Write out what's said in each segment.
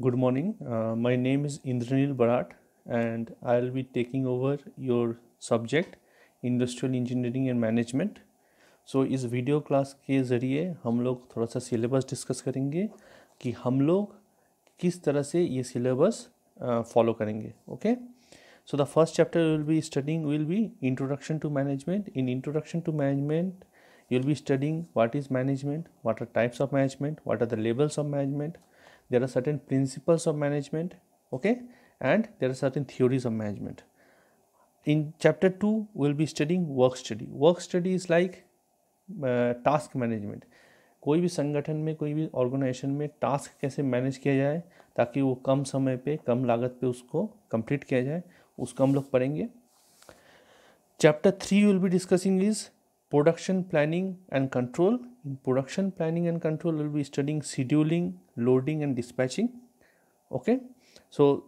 Good morning. Uh, my name is Indranil Barat and I'll be taking over your subject industrial engineering and management. So is video class ke zariye hum log thoda sa syllabus discuss karenge ki hum log kis tarah se ye syllabus uh, follow karenge. Okay? So the first chapter we'll be studying will be introduction to management. In introduction to management you'll be studying what is management, what are types of management, what are the levels of management. there are certain principles of management okay and there are certain theories of management in chapter 2 we'll be studying work study work study is like task uh, management कोई भी संगठन में कोई भी organisation में task कैसे manage किया जाए ताकि वो कम समय पे कम लागत पे उसको कंप्लीट किया जाए उसको हम लोग पढ़ेंगे chapter three will be discussing is production planning and control in production planning and control will be studying scheduling loading and dispatching okay so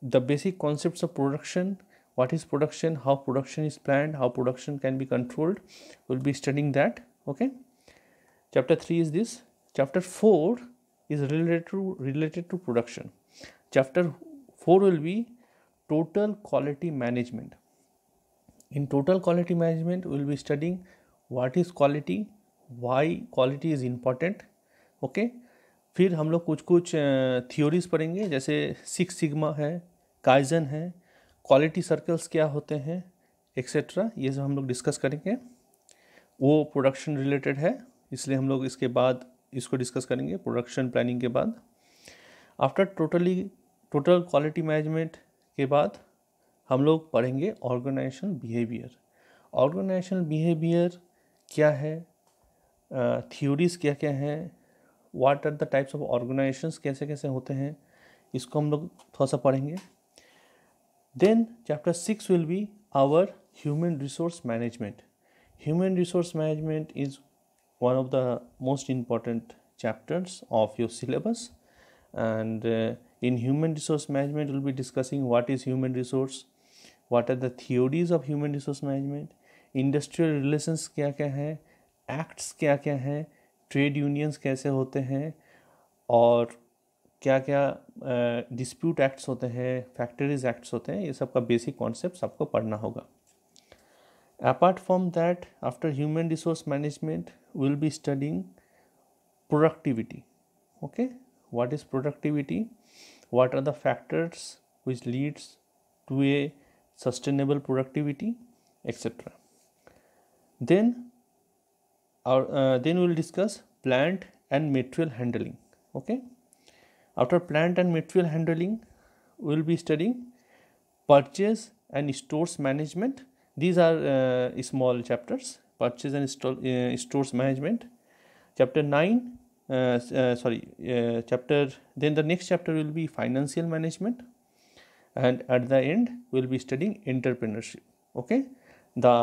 the basic concepts of production what is production how production is planned how production can be controlled we'll be studying that okay chapter 3 is this chapter 4 is related to related to production chapter 4 will be total quality management in total quality management we will be studying what is quality why quality is important okay फिर हम लोग कुछ कुछ theories पढ़ेंगे जैसे six sigma है kaizen है quality circles क्या होते हैं एक्सेट्रा ये सब हम लोग डिस्कस करेंगे वो प्रोडक्शन रिलेटेड है इसलिए हम लोग इसके बाद इसको डिस्कस करेंगे प्रोडक्शन प्लानिंग के बाद after totally total quality management के बाद हम लोग पढ़ेंगे ऑर्गेनाइजेशन बिहेवियर ऑर्गेनाइजेशन बिहेवियर क्या है थियोरीज़ क्या क्या हैं what are the types of organisations कैसे कैसे होते हैं इसको हम लोग थोड़ा सा पढ़ेंगे then chapter six will be our human resource management human resource management is one of the most important chapters of your syllabus and in human resource management will be discussing what is human resource what are the theories of human resource management industrial relations क्या क्या हैं acts क्या क्या हैं trade unions कैसे होते हैं और क्या क्या डिस्प्यूट एक्ट्स होते हैं फैक्टरीज एक्ट्स होते हैं ये सब का बेसिक कॉन्सेप्ट आपको पढ़ना होगा apart from that after human resource management will be studying productivity okay what is productivity what are the factors which leads to a sustainable productivity etcetera then Our, uh, then we will discuss plant and material handling okay after plant and material handling we will be studying purchase and stores management these are uh, small chapters purchase and store, uh, stores management chapter 9 uh, uh, sorry uh, chapter then the next chapter will be financial management and at the end we will be studying entrepreneurship okay the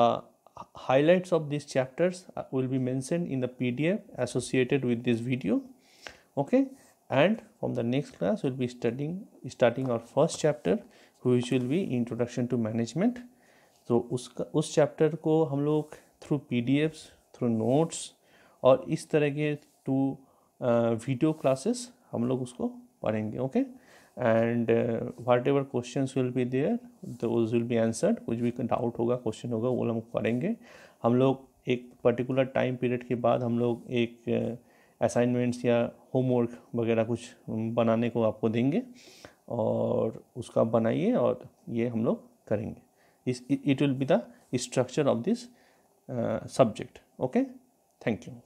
highlights of these chapters will be mentioned in the pdf associated with this video okay and from the next class we'll be studying starting our first chapter which will be introduction to management so उसका us chapter ko hum log through pdfs through notes aur is tarah ke two uh, video classes hum log usko padhenge okay? And whatever question will be there those will be answered कुछ भी doubt होगा question होगा वो हम करेंगे हम लोग एक पर्टिकुलर टाइम पीरियड के बाद हम लोग एक असाइनमेंट्स uh, या होमवर्क वगैरह कुछ बनाने को आपको देंगे और उसका बनाइए और ये हम लोग करेंगे इस it will be the structure of this subject okay thank you